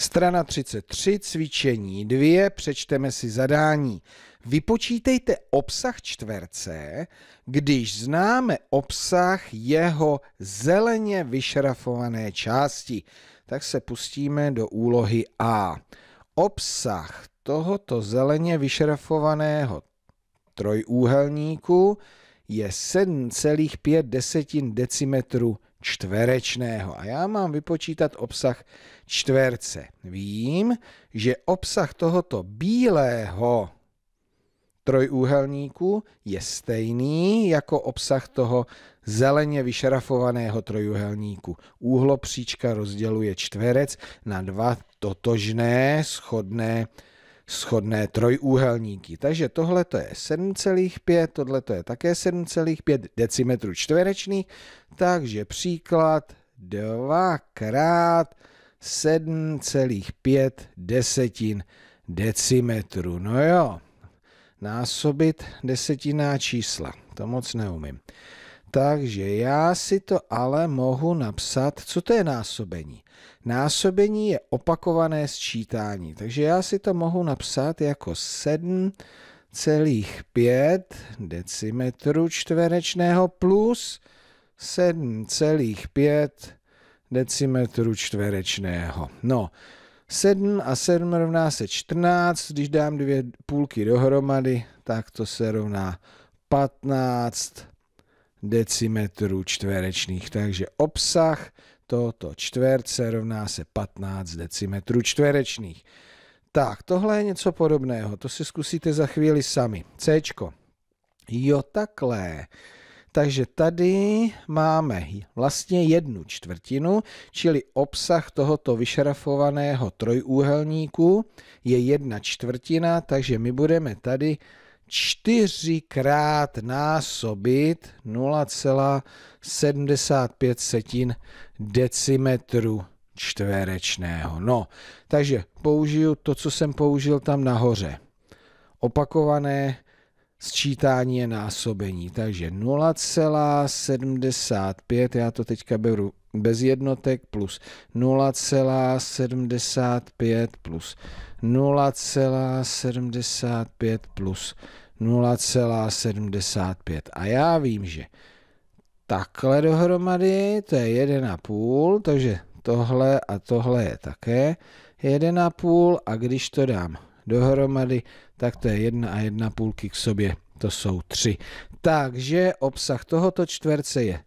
Strana 33, cvičení 2, přečteme si zadání. Vypočítejte obsah čtverce, když známe obsah jeho zeleně vyšrafované části. Tak se pustíme do úlohy A. Obsah tohoto zeleně vyšrafovaného trojúhelníku je 7,5 desetin decimetru čtverečného a já mám vypočítat obsah čtverce. Vím, že obsah tohoto bílého trojúhelníku je stejný jako obsah toho zeleně vyšrafovaného trojúhelníku. úhlopříčka rozděluje čtverec na dva totožné, schodné schodné trojúhelníky. Takže tohle to je 7,5, tohle to je také 7,5 decimetrů čtverečných, takže příklad 2 krát 7,5 desetin decimetru. No jo, násobit desetiná čísla, to moc neumím. Takže já si to ale mohu napsat, co to je násobení. Násobení je opakované sčítání, takže já si to mohu napsat jako 7,5 decimetru čtverečného plus 7,5 decimetru čtverečného. No, 7 a 7 rovná se 14, když dám dvě půlky dohromady, tak to se rovná 15 decimetrů čtverečných. Takže obsah tohoto čtverce rovná se 15 decimetrů čtverečných. Tak, tohle je něco podobného, to si zkusíte za chvíli sami. C. Jo, takhle. Takže tady máme vlastně jednu čtvrtinu, čili obsah tohoto vyšrafovaného trojúhelníku je jedna čtvrtina, takže my budeme tady čtyřikrát násobit 0,75 setin decimetru čtverečného. No, takže použiju to, co jsem použil tam nahoře. Opakované sčítání je násobení, takže 0,75, já to teďka beru bez jednotek, plus 0,75 plus 0,75 plus 0,75. A já vím, že takhle dohromady, to je 1,5, takže tohle a tohle je také 1,5 a když to dám dohromady, tak to je jedna a jedna půlky k sobě, to jsou tři. Takže obsah tohoto čtverce je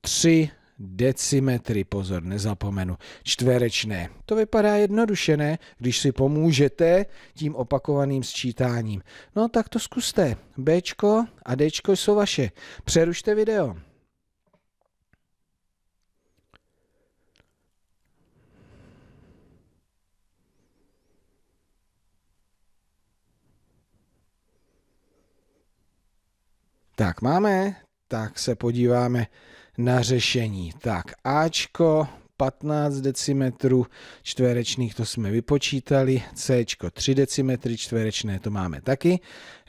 tři decimetry, pozor, nezapomenu, čtverečné. To vypadá jednoduše, ne? Když si pomůžete tím opakovaným sčítáním. No tak to zkuste. Bčko a Dčko jsou vaše. Přerušte video. Tak máme, tak se podíváme na řešení. Tak Ačko 15 decimetrů čtverečných, to jsme vypočítali, C 3 decimetry čtverečné, to máme taky,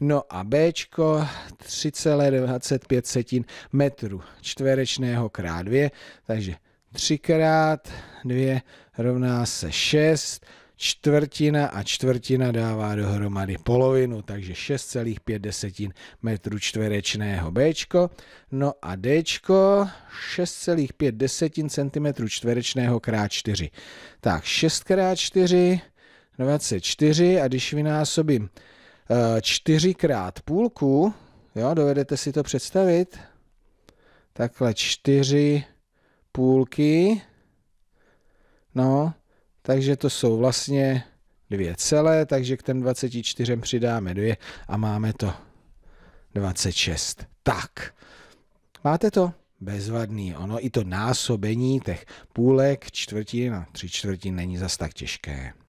no a B 3,25 metru čtverečného krát 2, takže 3 krát 2 rovná se 6 čtvrtina a čtvrtina dává dohromady polovinu, takže 6,5 metru čtverečného B. No a D 6,5 cm čtverečného krát 4. Tak 6 krát 4, 24 a když vynásobím 4 eh, krát půlku, jo, dovedete si to představit? Takhle 4 půlky, no, takže to jsou vlastně dvě celé, takže k těm 24 přidáme dvě a máme to 26. Tak, máte to? Bezvadný, ono i to násobení těch půlek, čtvrtin a tři čtvrtin není zas tak těžké.